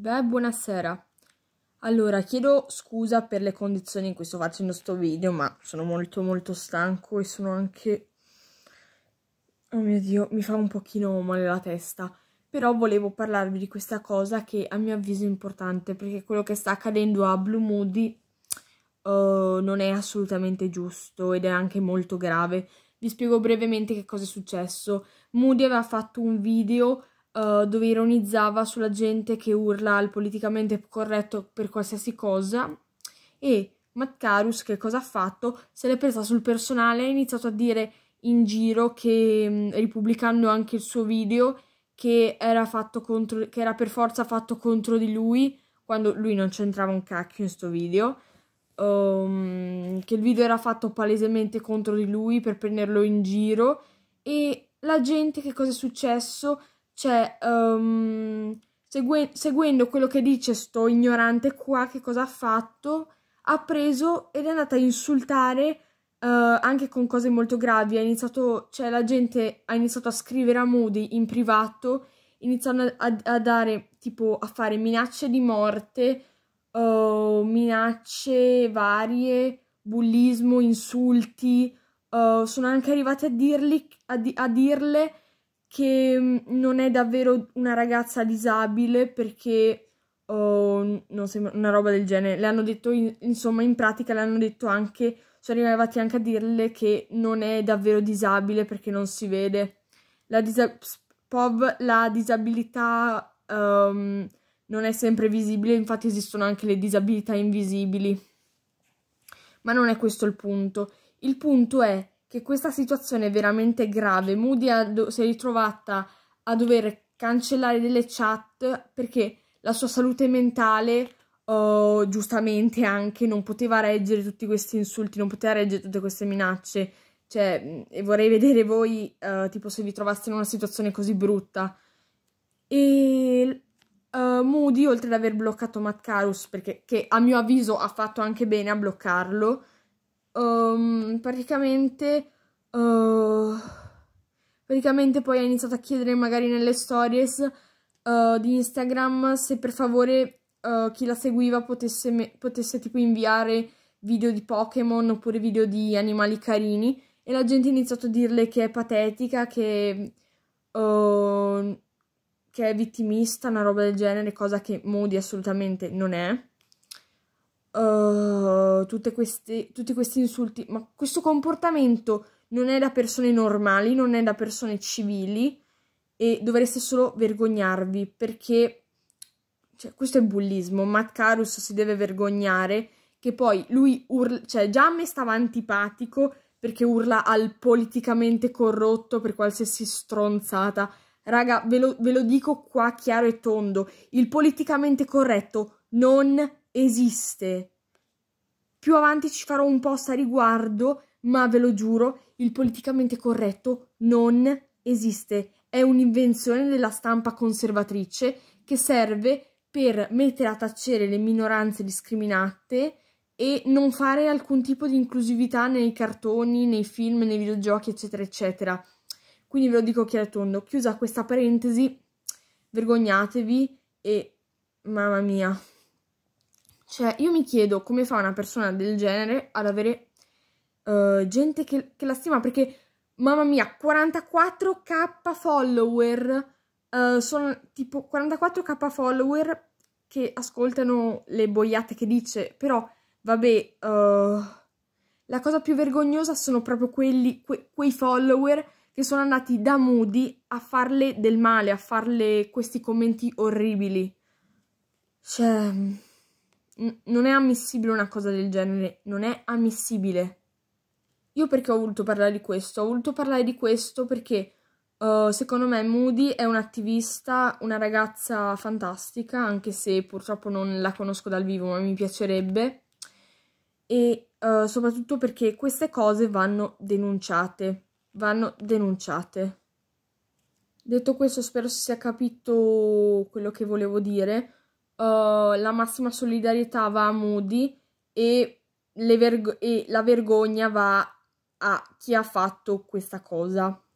Beh, buonasera. Allora, chiedo scusa per le condizioni in cui sto facendo questo video, ma sono molto molto stanco e sono anche... Oh mio Dio, mi fa un pochino male la testa. Però volevo parlarvi di questa cosa che a mio avviso è importante, perché quello che sta accadendo a Blue Moody uh, non è assolutamente giusto ed è anche molto grave. Vi spiego brevemente che cosa è successo. Moody aveva fatto un video eh, dove ironizzava sulla gente che urla al politicamente corretto per qualsiasi cosa e Matcarus che cosa ha fatto? Se l'è presa sul personale e ha iniziato a dire in giro che mm, ripubblicando anche il suo video che era, fatto contro, che era per forza fatto contro di lui quando lui non c'entrava un cacchio in sto video um, che il video era fatto palesemente contro di lui per prenderlo in giro e la gente che cosa è successo cioè, um, segue, seguendo quello che dice sto ignorante qua, che cosa ha fatto, ha preso ed è andata a insultare Uh, anche con cose molto gravi. Ha iniziato, cioè, la gente ha iniziato a scrivere a Moody in privato, iniziando a, a dare tipo a fare minacce di morte, uh, minacce varie, bullismo, insulti. Uh, sono anche arrivate a, dirli, a, di, a dirle che mm, non è davvero una ragazza disabile perché oh, non sembra una roba del genere. Le hanno detto, in, insomma, in pratica le hanno detto anche, sono arrivati anche a dirle che non è davvero disabile perché non si vede. La, disa- POV, la disabilità um, non è sempre visibile, infatti esistono anche le disabilità invisibili. Ma non è questo il punto. Il punto è che questa situazione è veramente grave. Moody si è ritrovata a dover cancellare delle chat perché la sua salute mentale, oh, giustamente anche, non poteva reggere tutti questi insulti, non poteva reggere tutte queste minacce. Cioè, mm, e vorrei vedere voi, uh, tipo, se vi trovaste in una situazione così brutta. E uh, Moody, oltre ad aver bloccato Matt Carus, perché, che a mio avviso ha fatto anche bene a bloccarlo, um, praticamente, uh, praticamente poi ha iniziato a chiedere magari nelle stories uh, di Instagram se per favore uh, chi la seguiva potesse, potesse tipo inviare video di Pokémon oppure video di animali carini e la gente ha iniziato a dirle che è patetica, che, ehm, che è vittimista, una roba del genere, cosa che Moody assolutamente non è. Eh, tutte queste, tutti questi insulti, ma questo comportamento non è da persone normali, non è da persone civili e dovreste solo vergognarvi perché cioè, questo è bullismo, Matt Carus si deve vergognare che poi lui urla, cioè già a me stava antipatico perché urla al politicamente corrotto per qualsiasi stronzata. Raga, ve lo, ve lo dico qua chiaro e tondo, il politicamente corretto non esiste. Più avanti ci farò un post a riguardo, ma ve lo giuro, il politicamente corretto non esiste. È un'invenzione della stampa conservatrice che serve per mettere a tacere le minoranze discriminate e non fare alcun tipo di inclusività nei cartoni, nei film, nei videogiochi, eccetera, eccetera. Quindi ve lo dico chiaro e tondo. Chiusa questa parentesi, vergognatevi e mamma mia. Cioè, io mi chiedo come fa una persona del genere ad avere uh, gente che, che, la stima, perché, mamma mia, 44k follower, uh, sono tipo 44k follower che ascoltano le boiate che dice, però, vabbè, uh, la cosa più vergognosa sono proprio quelli, que, quei follower che sono andati da Moody a farle del male, a farle questi commenti orribili. Cioè non è ammissibile una cosa del genere, non è ammissibile. Io perché ho voluto parlare di questo? Ho voluto parlare di questo perché uh, secondo me Moody è un'attivista, una ragazza fantastica, anche se purtroppo non la conosco dal vivo, ma mi piacerebbe. E uh, soprattutto perché queste cose vanno denunciate, vanno denunciate. Detto questo, spero si sia capito quello che volevo dire uh, la massima solidarietà va a Moody e, vergo- e la vergogna va a chi ha fatto questa cosa.